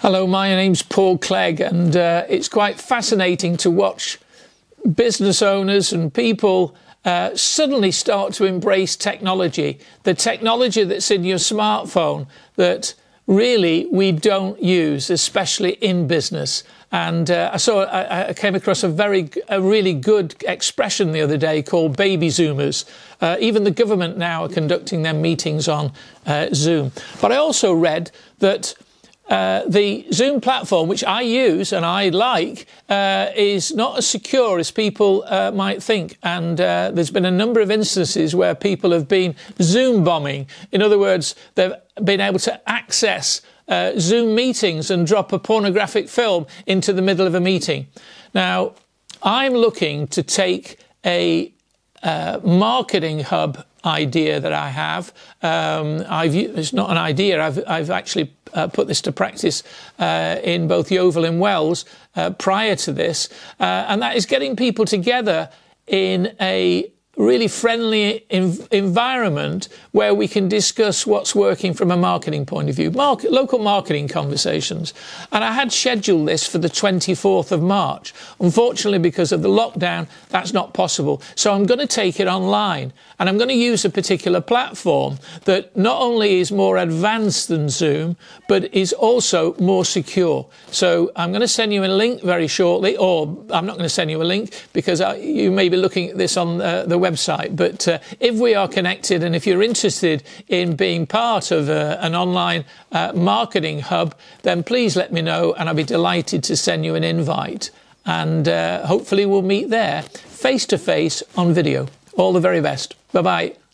Hello, my name's Paul Clegg, and uh, it's quite fascinating to watch business owners and people uh, suddenly start to embrace technology. The technology that's in your smartphone that really we don't use, especially in business. And uh, I saw, I, I, came across a very, a really good expression the other day called baby Zoomers. Uh, even the government now are conducting their meetings on uh, Zoom. But I also read that uh, the Zoom platform, which I use and I like, uh, is not as secure as people uh, might think. And uh, there's been a number of instances where people have been Zoom bombing. In other words, they've been able to access uh, Zoom meetings and drop a pornographic film into the middle of a meeting. Now, I'm looking to take a marketing hub idea that I have. Um, it's not an idea. I've, I've actually uh, put this to practice uh, in both Yeovil and Wells uh, prior to this, uh, and that is getting people together in a really friendly environment where we can discuss what's working from a marketing point of view, market, local marketing conversations. And I had scheduled this for the 24th of March. Unfortunately, because of the lockdown, that's not possible. So I'm going to take it online and I'm going to use a particular platform that not only is more advanced than Zoom, but is also more secure. So I'm going to send you a link very shortly, or I'm not going to send you a link because I, you may be looking at this on uh, the web website. But uh, if we are connected and if you're interested in being part of a, uh, an online uh, marketing hub, then please let me know and I'll be delighted to send you an invite. And uh, hopefully we'll meet there face to face on video. All the very best. Bye bye.